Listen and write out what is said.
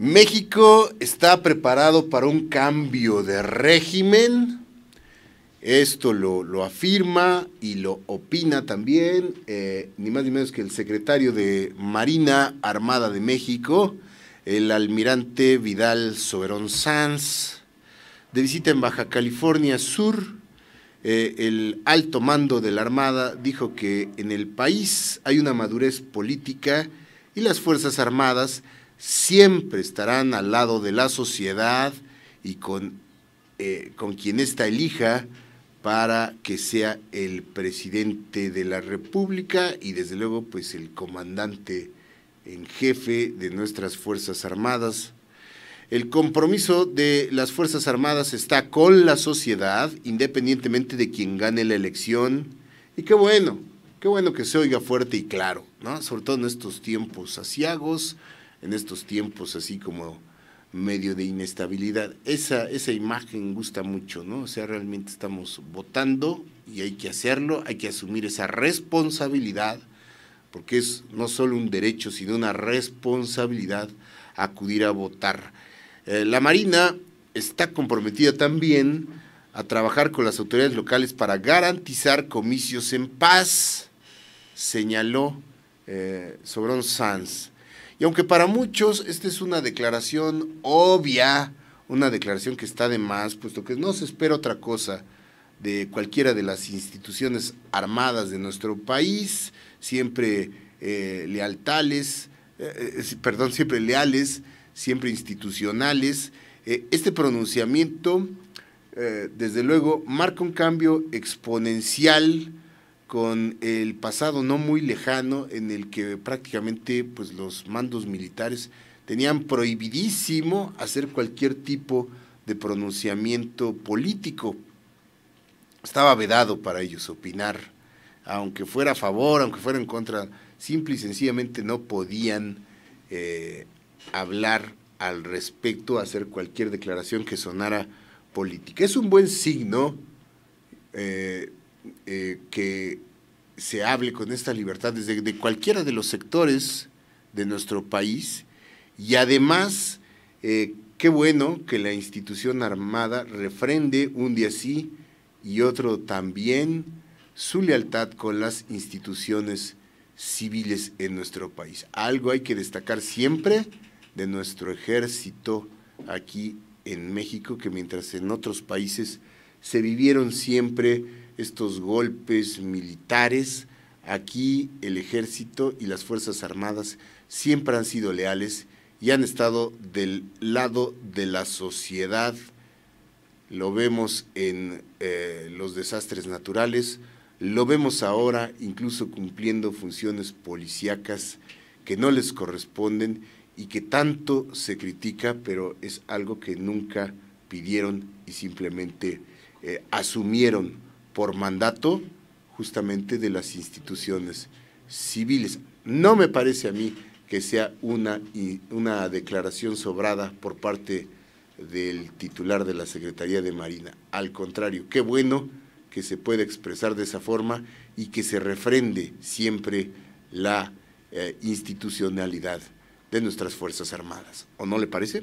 México está preparado para un cambio de régimen. Esto lo, afirma y lo opina también, eh, ni más ni menos que el secretario de Marina Armada de México, el almirante Vidal Soberón Sanz, de visita en Baja California Sur. Eh, el alto mando de la Armada dijo que en el país hay una madurez política y las Fuerzas Armadas siempre estarán al lado de la sociedad y con, eh, quien ésta elija para que sea el presidente de la República y desde luego pues el comandante en jefe de nuestras Fuerzas Armadas. El compromiso de las Fuerzas Armadas está con la sociedad, independientemente de quien gane la elección. Y qué bueno, qué bueno que se oiga fuerte y claro, Sobre todo en estos tiempos asiagos, en estos tiempos así como medio de inestabilidad. Esa, esa imagen gusta mucho, ¿no? O sea, realmente estamos votando y hay que hacerlo, hay que asumir esa responsabilidad, porque es no solo un derecho, sino una responsabilidad acudir a votar. Eh, la Marina está comprometida también a trabajar con las autoridades locales para garantizar comicios en paz, señaló eh, Sobrón Sanz. Y aunque para muchos esta es una declaración obvia, una declaración que está de más, puesto que no se espera otra cosa de cualquiera de las instituciones armadas de nuestro país, siempre eh, lealtales, eh, eh, perdón, siempre leales, siempre institucionales. este pronunciamiento, desde luego, marca un cambio exponencial con el pasado no muy lejano en el que prácticamente pues, los mandos militares tenían prohibidísimo hacer cualquier tipo de pronunciamiento político. Estaba vedado para ellos opinar, aunque fuera a favor, aunque fuera en contra, simple y sencillamente no podían eh, hablar al respecto, hacer cualquier declaración que sonara política. Es un buen signo eh, eh, que se hable con esta libertad desde de cualquiera de los sectores de nuestro país y además eh, qué bueno que la institución armada refrende un día sí y otro también su lealtad con las instituciones civiles en nuestro país. Algo hay que destacar siempre de nuestro ejército aquí en México, que mientras en otros países se vivieron siempre estos golpes militares, aquí el ejército y las Fuerzas Armadas siempre han sido leales y han estado del lado de la sociedad. Lo vemos en eh, los desastres naturales, lo vemos ahora incluso cumpliendo funciones policíacas que no les corresponden y que tanto se critica, pero es algo que nunca pidieron y simplemente eh, asumieron por mandato justamente de las instituciones civiles. No me parece a mí que sea una, una declaración sobrada por parte del titular de la Secretaría de Marina. Al contrario, qué bueno que se pueda expresar de esa forma y que se refrende siempre la eh, institucionalidad de nuestras Fuerzas Armadas. ¿O no le parece?